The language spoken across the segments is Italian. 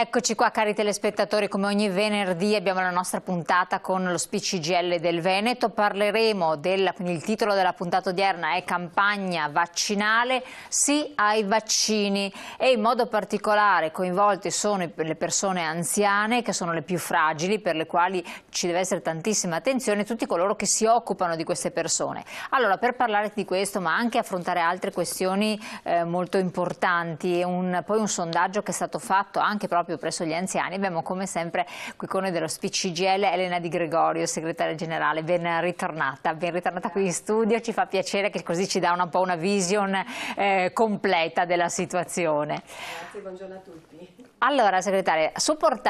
Eccoci qua cari telespettatori, come ogni venerdì abbiamo la nostra puntata con lo SPCGL del Veneto, parleremo del il titolo della puntata odierna è campagna vaccinale, sì ai vaccini e in modo particolare coinvolte sono le persone anziane che sono le più fragili per le quali ci deve essere tantissima attenzione tutti coloro che si occupano di queste persone. Allora per parlare di questo ma anche affrontare altre questioni eh, molto importanti, un, poi un sondaggio che è stato fatto anche proprio proprio presso gli anziani. Abbiamo come sempre qui con noi dello SPCGL Elena Di Gregorio, segretaria generale, ben ritornata, ben ritornata qui in studio, ci fa piacere che così ci dà un po' una vision eh, completa della situazione. Grazie, buongiorno a tutti. Allora segretaria,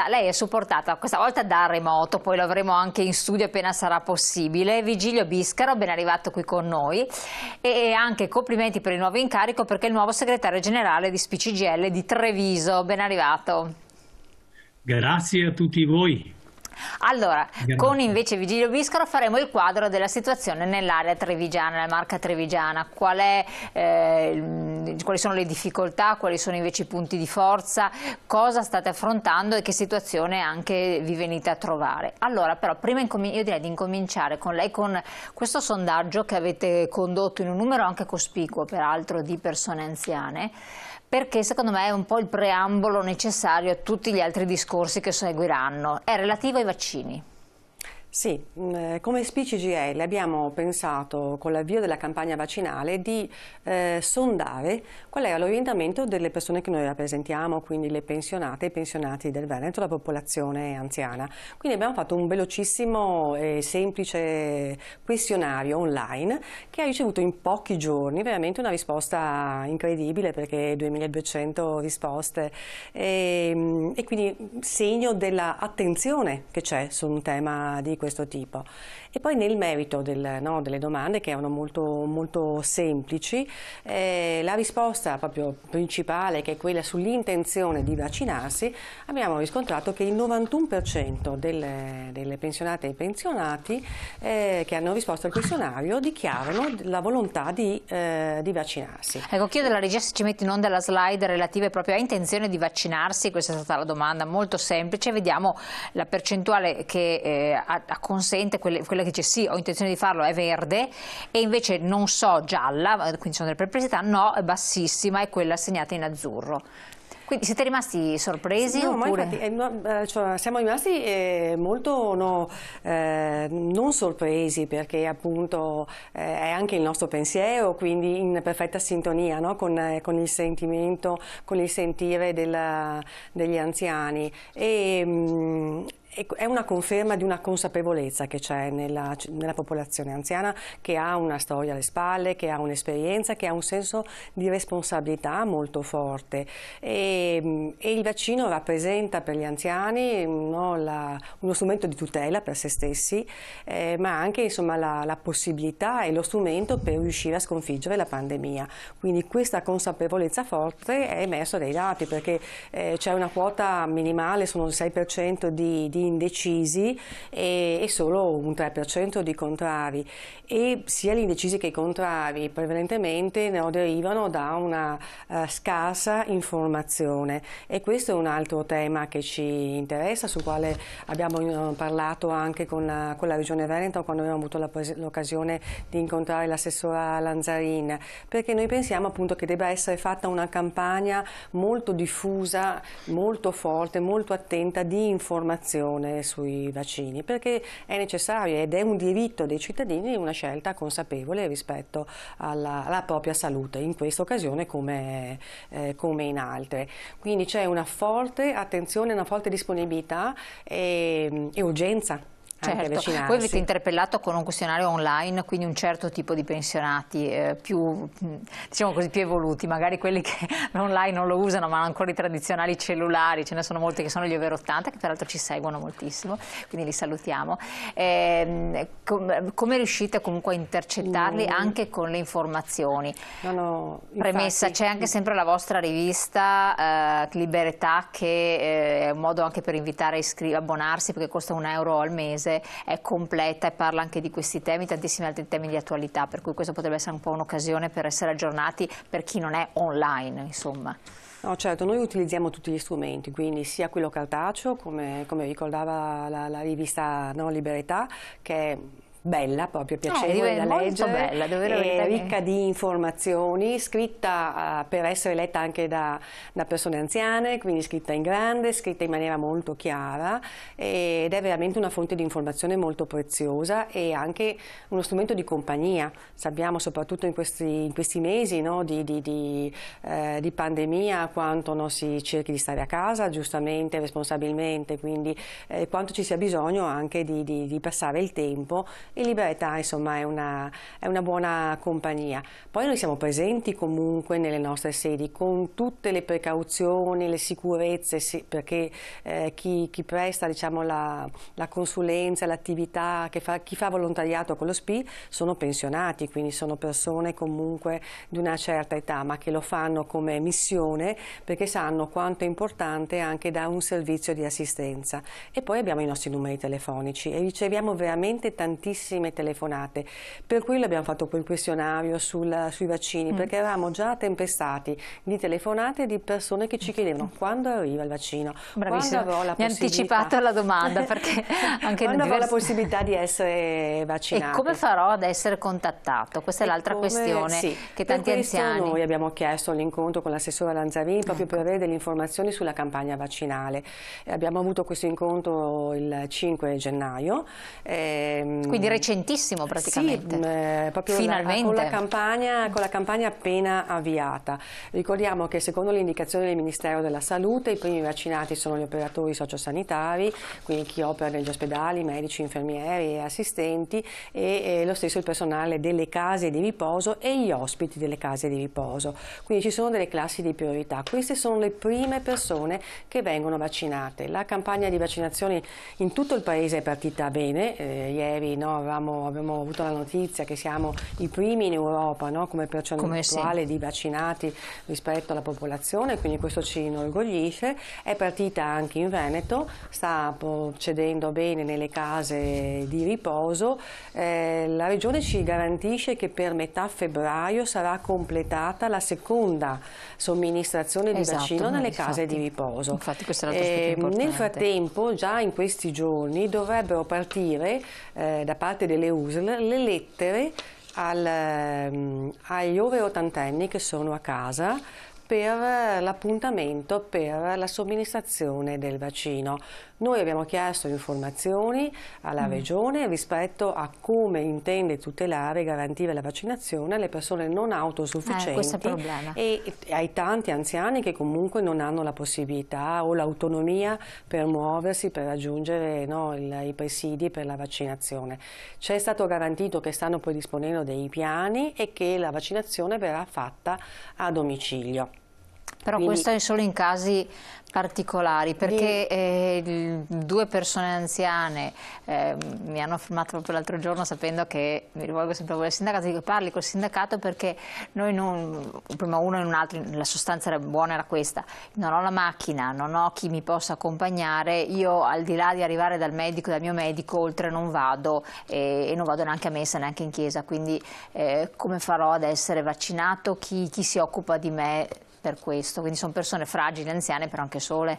lei è supportata questa volta da remoto, poi lo avremo anche in studio appena sarà possibile, Vigilio Biscaro, ben arrivato qui con noi e anche complimenti per il nuovo incarico perché è il nuovo segretario generale di SPCGL di Treviso, ben arrivato. Grazie a tutti voi. Allora, con invece Vigilio Biscaro faremo il quadro della situazione nell'area trevigiana, nella marca trevigiana. Qual è, eh, quali sono le difficoltà, quali sono invece i punti di forza, cosa state affrontando e che situazione anche vi venite a trovare. Allora, però, prima io direi di incominciare con lei con questo sondaggio che avete condotto in un numero anche cospicuo, peraltro, di persone anziane perché secondo me è un po' il preambolo necessario a tutti gli altri discorsi che seguiranno. È relativo ai vaccini. Sì, mm, eh, come SPCGL abbiamo pensato con l'avvio della campagna vaccinale di eh, sondare qual era l'orientamento delle persone che noi rappresentiamo, quindi le pensionate e i pensionati del Veneto, la popolazione anziana. Quindi abbiamo fatto un velocissimo e semplice questionario online che ha ricevuto in pochi giorni veramente una risposta incredibile perché 2200 risposte e, ehm, e quindi segno dell'attenzione che c'è su un tema di questo tipo. E poi nel merito del, no, delle domande che erano molto, molto semplici, eh, la risposta proprio principale che è quella sull'intenzione di vaccinarsi, abbiamo riscontrato che il 91% delle, delle, pensionate e pensionati eh, che hanno risposto al questionario dichiarano la volontà di, eh, di vaccinarsi. Ecco, chiedo alla regia se ci metti in onda la slide relative proprio a intenzione di vaccinarsi, questa è stata la domanda molto semplice, vediamo la percentuale che eh, acconsente quella, quella che dice sì, ho intenzione di farlo, è verde, e invece non so, gialla, quindi sono delle perplessità, no, è bassissima, è quella segnata in azzurro. Quindi siete rimasti sorpresi? No, infatti, eh, eh, cioè, siamo rimasti eh, molto no, eh, non sorpresi perché appunto eh, è anche il nostro pensiero, quindi in perfetta sintonia no, con, eh, con, il sentimento, con il sentire della, degli anziani. E, mh, mm, è una conferma di una consapevolezza che c'è nella, nella, popolazione anziana che ha una storia alle spalle, che ha un'esperienza, che ha un senso di responsabilità molto forte e, mm, e il vaccino rappresenta per gli anziani mm, no, la, uno strumento di tutela per se stessi eh, ma anche insomma, la, la, possibilità e lo strumento per riuscire a sconfiggere la pandemia. Quindi questa consapevolezza forte è emersa dai dati perché eh, c'è una quota minimale, sono il 6% di, di di indecisi e, e solo un 3% di contrari e sia gli indecisi che i contrari prevalentemente ne derivano da una uh, scarsa informazione e questo è un altro tema che ci interessa sul quale abbiamo eh, parlato anche con la, eh, con la Regione Veneto quando abbiamo avuto l'occasione di incontrare l'assessora Lanzarin perché noi pensiamo appunto che debba essere fatta una campagna molto diffusa, molto forte, molto attenta di informazione opinione sui vaccini perché è necessario ed è un diritto dei cittadini una scelta consapevole rispetto alla, alla propria salute, in questa occasione come, eh, come in altre. Quindi c'è una forte attenzione, una forte disponibilità e, e urgenza Certo. Voi avete interpellato con un questionario online, quindi un certo tipo di pensionati eh, più, mm, diciamo così, più, evoluti, magari quelli che online non lo usano ma hanno ancora i tradizionali cellulari, ce ne sono molti che sono gli over 80 che peraltro ci seguono moltissimo, quindi li salutiamo. Eh, com come riuscite comunque a intercettarli mm. anche con le informazioni? No, no, Premessa, c'è anche sempre la vostra rivista eh, Libertà che eh, è un modo anche per invitare a abbonarsi perché costa un euro al mese forse è completa e parla anche di questi temi, tantissimi altri temi di attualità, per cui questa potrebbe essere un po' un'occasione per essere aggiornati per chi non è online, insomma. No, certo, noi utilizziamo tutti gli strumenti, quindi sia quello cartaceo, come, come ricordava la, la rivista no, Libertà, che è bella, proprio ah, piacevole no, da leggere, bella, eh, ricca di informazioni, scritta eh, per essere letta anche da, da, persone anziane, quindi scritta in grande, scritta in maniera molto chiara ed è veramente una fonte di informazione molto preziosa e anche uno strumento di compagnia. Sappiamo soprattutto in questi, in questi mesi no, di, di, di, eh, di, pandemia quanto no, si cerchi di stare a casa, giustamente, responsabilmente, quindi eh, quanto ci sia bisogno anche di, passare il tempo in età insomma, è una, è una buona compagnia. Poi noi siamo presenti comunque nelle nostre sedi con tutte le precauzioni, le sicurezze, sì, perché eh, chi, chi, presta diciamo, la, la consulenza, l'attività, che fa, chi fa volontariato con lo SPI sono pensionati, quindi sono persone comunque di una certa età, ma che lo fanno come missione perché sanno quanto è importante anche da un servizio di assistenza. E poi abbiamo i nostri numeri telefonici e riceviamo veramente tantissimi tantissime telefonate, per cui abbiamo fatto quel questionario sul, sui vaccini, mm. perché eravamo già tempestati di telefonate di persone che ci chiedevano quando arriva il vaccino, Bravissimo. quando avrò la Mi possibilità... anticipato la domanda, perché anche quando diversi... avrò la possibilità di essere vaccinato. E come farò ad essere contattato? Questa è l'altra come... questione sì. che per tanti anziani... noi abbiamo chiesto l'incontro con l'assessore Lanzarini proprio ecco. per avere delle informazioni sulla campagna vaccinale. Abbiamo avuto questo incontro il 5 gennaio. Ehm... Quindi recentissimo praticamente. Sì, mm, eh, proprio Finalmente. con, la campagna, con, la campagna, appena avviata. Ricordiamo che secondo le indicazioni del Ministero della Salute i primi vaccinati sono gli operatori sociosanitari, quindi chi opera negli ospedali, medici, infermieri e assistenti e, e lo stesso il personale delle case di riposo e gli ospiti delle case di riposo. Quindi ci sono delle classi di priorità. Queste sono le prime persone che vengono vaccinate. La campagna di vaccinazione in tutto il paese è partita bene, eh, ieri no, avevamo, abbiamo avuto la notizia che siamo i primi in Europa no? come percentuale sì. di vaccinati rispetto alla popolazione, quindi questo ci inorgoglisce. È partita anche in Veneto, sta procedendo bene nelle case di riposo. Eh, la Regione ci garantisce che per metà febbraio sarà completata la seconda somministrazione di esatto, vaccino nelle infatti, case di riposo. Infatti questa è la eh, nel frattempo, già in questi giorni, dovrebbero partire eh, da parte parte delle USL le lettere al, ehm, agli over ottantenni che sono a casa per l'appuntamento per la somministrazione del vaccino. Noi abbiamo chiesto informazioni alla mm. Regione rispetto a come intende tutelare e garantire la vaccinazione alle persone non autosufficienti eh, e ai tanti anziani che comunque non hanno la possibilità o l'autonomia per muoversi, per raggiungere no, il, i presidi per la vaccinazione. Ci è stato garantito che stanno poi disponendo dei piani e che la vaccinazione verrà fatta a domicilio. Però Quindi, questo è solo in casi particolari perché eh, due persone anziane eh, mi hanno fermato proprio l'altro giorno sapendo che mi rivolgo sempre a voi al sindacato dico parli col sindacato perché noi non prima uno e un altro la sostanza era buona era questa non ho la macchina non ho chi mi possa accompagnare io al di là di arrivare dal medico dal mio medico oltre non vado e, e non vado neanche a messa neanche in chiesa quindi eh, come farò ad essere vaccinato chi, chi si occupa di me per questo, quindi sono persone fragili, anziane, però anche sole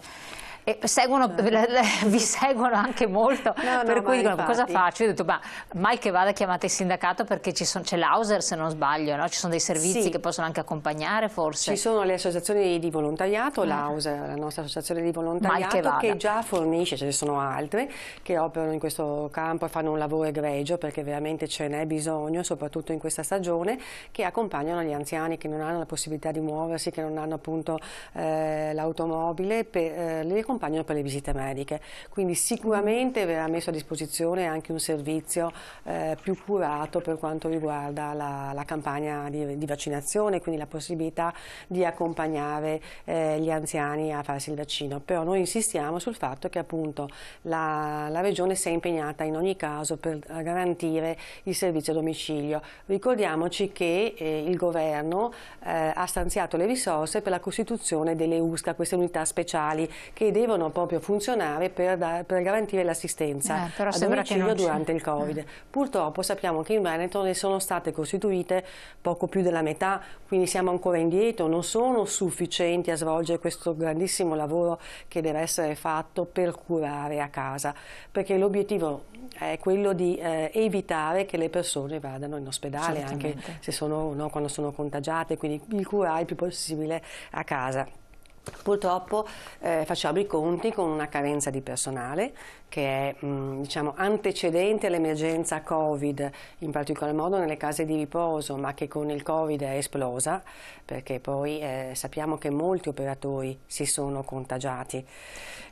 e seguono, certo. vi seguono anche molto, no, per no, cui dicono cosa faccio? Io ho detto ma mai che vada chiamate il sindacato perché c'è l'Auser se non sbaglio, ci sono dei servizi sì. che possono anche accompagnare forse. Ci sono le associazioni di volontariato, mm. l'Auser, la nostra associazione di volontariato che, che, già fornisce, ce ne sono altre che operano in questo campo e fanno un lavoro egregio perché veramente ce n'è bisogno, soprattutto in questa stagione, che accompagnano gli anziani che non hanno la possibilità di muoversi, che non hanno appunto eh, l'automobile per eh, le accompagnano per le visite mediche. Quindi mm. sicuramente verrà messo a disposizione anche un servizio eh, più curato per quanto riguarda la, la campagna di, di, vaccinazione, quindi la possibilità di accompagnare eh, gli anziani a farsi il vaccino. Però noi insistiamo sul fatto che appunto la, la Regione si è impegnata in ogni caso per garantire il servizio a domicilio. Ricordiamoci che eh, il governo eh, ha stanziato le risorse per la costituzione delle USCA, queste unità speciali che devono proprio funzionare per, da, per garantire l'assistenza eh, a domicilio durante il Covid. Eh. Purtroppo sappiamo che in Veneto ne sono state costituite poco più della metà, quindi siamo ancora indietro, non sono sufficienti a svolgere questo grandissimo lavoro che deve essere fatto per curare a casa, perché l'obiettivo è quello di eh, evitare che le persone vadano in ospedale, anche se sono, no, quando sono contagiate, quindi il curare il più possibile a casa. Purtroppo eh, facciamo i conti con una carenza di personale, che è mm, diciamo, antecedente all'emergenza Covid, in particolar modo nelle case di riposo, ma che con il Covid è esplosa, perché poi eh, sappiamo che molti operatori si sono contagiati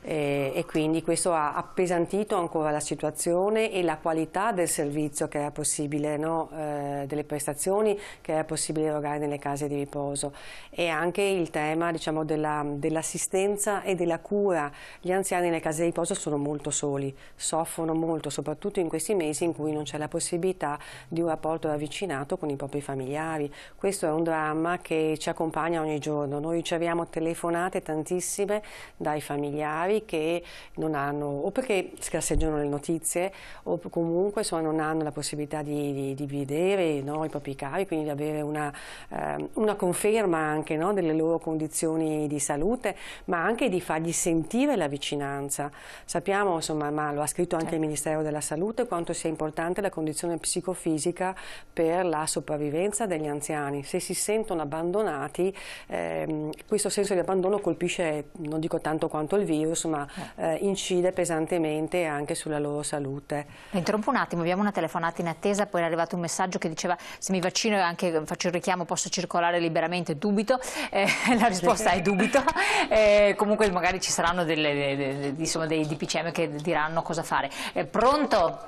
e, e quindi questo ha appesantito ancora la situazione e la qualità del servizio che era possibile, no? eh, delle prestazioni che era possibile erogare nelle case di riposo e anche il tema diciamo, dell'assistenza e della cura. Gli anziani nelle case di riposo sono molto soli soli soffrono molto, soprattutto in questi mesi in cui non c'è la possibilità di un rapporto ravvicinato con i propri familiari. Questo è un dramma che ci accompagna ogni giorno. Noi riceviamo telefonate tantissime dai familiari che non hanno, o perché scarseggiano le notizie, o comunque insomma, non hanno la possibilità di, di, di vedere no, i propri cari, quindi di avere una, eh, una conferma anche no, delle loro condizioni di salute, ma anche di fargli sentire la vicinanza. Sappiamo insomma, ma, ma, lo ha scritto anche il certo. Ministero della Salute, quanto sia importante la condizione psicofisica per la sopravvivenza degli anziani. Se si sentono abbandonati, ehm, questo senso di abbandono colpisce, non dico tanto quanto il virus, ma eh, eh incide pesantemente anche sulla loro salute. Eh, interrompo un attimo, abbiamo una telefonata in attesa, poi è arrivato un messaggio che diceva se mi vaccino e anche faccio il richiamo posso circolare liberamente, dubito, eh, la risposta è dubito, eh, comunque magari ci saranno delle, delle, insomma, dei DPCM che diranno cosa fare. Eh, pronto?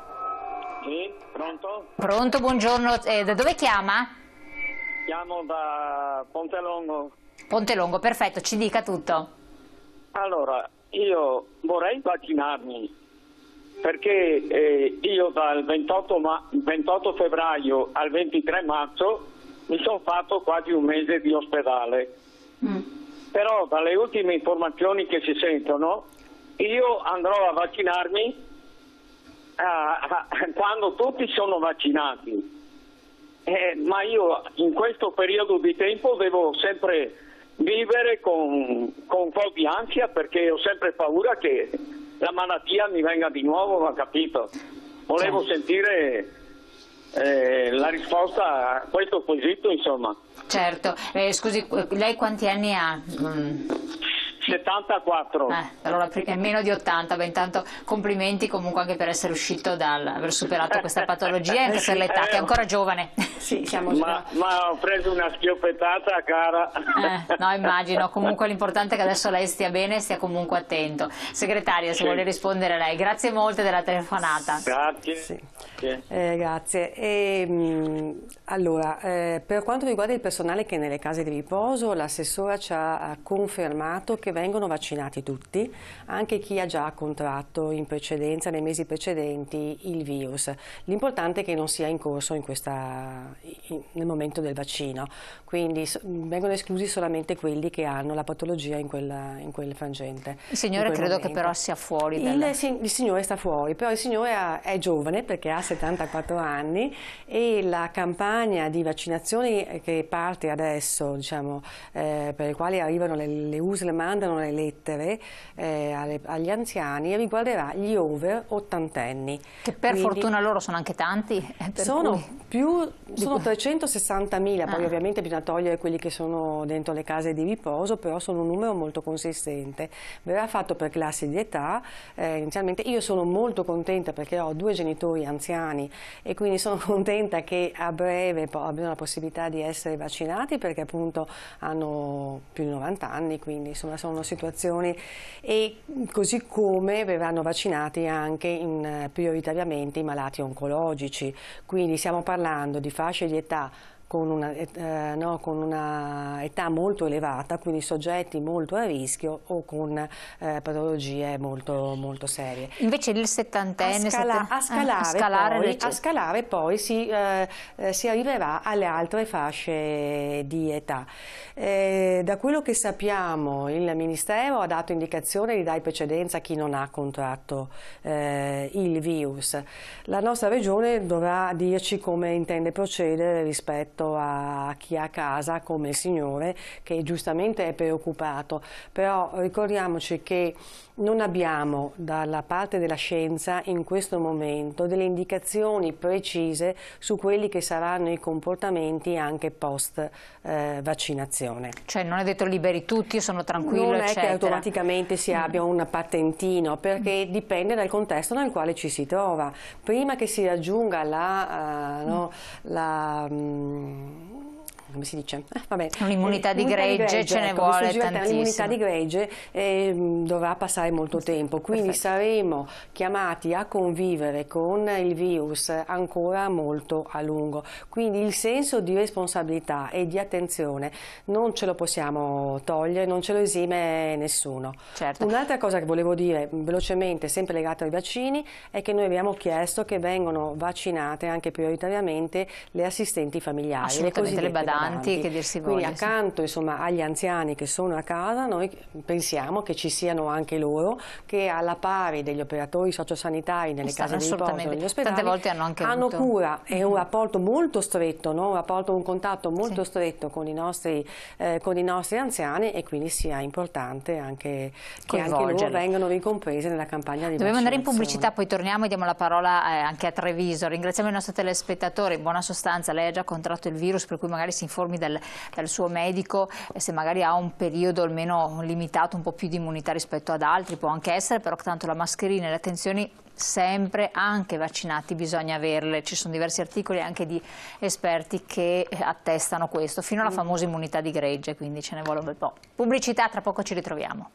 Sì, pronto? Pronto, buongiorno. Eh, da dove chiama? Chiamo da Pontelongo. Pontelongo, perfetto, ci dica tutto. Allora, io vorrei vaccinarmi perché eh, io dal 28, 28 febbraio al 23 marzo mi sono fatto quasi un mese di ospedale. Mm. Però dalle ultime informazioni che si sentono io andrò a vaccinarmi eh, eh, quando tutti sono vaccinati. Eh, ma io in questo periodo di tempo devo sempre vivere con, con un po' di ansia perché ho sempre paura che la malattia mi venga di nuovo, ma capito? Volevo certo. sentire eh, la risposta a questo quesito, insomma. Certo, eh, scusi, lei quanti anni ha? Mm. 74. Eh, allora perché meno di 80, beh intanto complimenti comunque anche per essere uscito dal aver superato questa patologia e anche per l'età, che è ancora giovane. Sì, siamo ma, ma ho preso una schioppettata, cara. Eh, no, immagino, comunque l'importante è che adesso lei stia bene e stia comunque attento. Segretaria, se sì. vuole rispondere lei, grazie molte della telefonata. Grazie. Sì. Eh, grazie. E, ehm, mh, allora, eh, per quanto riguarda il personale che è nelle case di riposo, l'assessora ci ha confermato che vengono vaccinati tutti, anche chi ha già contratto in precedenza, nei mesi precedenti, il virus. L'importante è che non sia in corso in questa, in, nel momento del vaccino, quindi so, vengono esclusi solamente quelli che hanno la patologia in, quella, in quel frangente. Il signore credo momento. che però sia fuori. Il, dalla... il, signore sta fuori, però il signore ha, è giovane perché ha 74 anni e la campagna di vaccinazioni che parte adesso, diciamo, eh, per le quali arrivano le, le USL, mandano le lettere eh, alle, agli anziani riguarderà gli over ottantenni. Che per Quindi, fortuna loro sono anche tanti. Eh, sono, cui... più, sono 360.000, poi ah. ovviamente bisogna togliere quelli che sono dentro le case di riposo, però sono un numero molto consistente. Verrà fatto per classi di età, eh, inizialmente io sono molto contenta perché ho due genitori anziani e quindi sono contenta che a breve abbiano la possibilità di essere vaccinati perché appunto hanno più di 90 anni, quindi insomma sono sono situazioni e così come verranno vaccinati anche in, eh, prioritariamente i malati oncologici. Quindi stiamo parlando di fasce di età con una, eh, no, con una, età molto elevata, quindi soggetti molto a rischio o con eh, patologie molto, molto, serie. Invece il settantenne... A, scala, a, scalare, a, scalare, poi, a scalare, poi, si, eh, eh, si, arriverà alle altre fasce di età. Eh, da quello che sappiamo il Ministero ha dato indicazione di dare precedenza a chi non ha contratto eh, il virus. La nostra Regione dovrà dirci come intende procedere rispetto detto a chi ha a casa come il Signore che giustamente è preoccupato, però ricordiamoci che non abbiamo dalla parte della scienza in questo momento delle indicazioni precise su quelli che saranno i comportamenti anche post eh, vaccinazione. Cioè non è detto liberi tutti, io sono tranquillo, Non eccetera. è che automaticamente si abbia un patentino, perché mm. dipende dal contesto nel quale ci si trova. Prima che si raggiunga la, uh, no, la, mh, mm, Mm. come si dice? Eh, eh Un'immunità di, di gregge ce ne ecco, vuole tantissimo. Un'immunità di gregge eh, dovrà passare molto sì, tempo, quindi perfetto. saremo chiamati a convivere con il virus ancora molto a lungo. Quindi il senso di responsabilità e di attenzione non ce lo possiamo togliere, non ce lo esime nessuno. Certo. Un'altra cosa che volevo dire mm, velocemente, sempre legata ai vaccini, è che noi abbiamo chiesto che vengano vaccinate anche prioritariamente le assistenti familiari, le cosiddette le badane avanti, che dir voglia. Quindi accanto insomma, agli anziani che sono a casa, noi pensiamo che ci siano anche loro, che alla pari degli operatori sociosanitari nelle case di riposo, negli ospedali, tante volte hanno, anche hanno cura e un mm-hmm. rapporto molto stretto, no? un, rapporto, un contatto molto sì. stretto con i, nostri, eh, con i, nostri, anziani e quindi sia importante anche che anche loro vengano ricomprese nella campagna di Dobbiamo andare in pubblicità, poi torniamo e diamo la parola eh, anche a Treviso. Ringraziamo i nostri telespettatori, in buona sostanza lei ha già contratto il virus per cui magari si informi dal, dal suo medico eh, se magari ha un periodo almeno limitato, un po' più di immunità rispetto ad altri, può anche essere, però tanto la mascherina e le attenzioni sempre anche vaccinati bisogna averle, ci sono diversi articoli anche di esperti che attestano questo, fino alla mm. famosa immunità di gregge, quindi ce ne vuole un bel po'. Pubblicità, tra poco ci ritroviamo.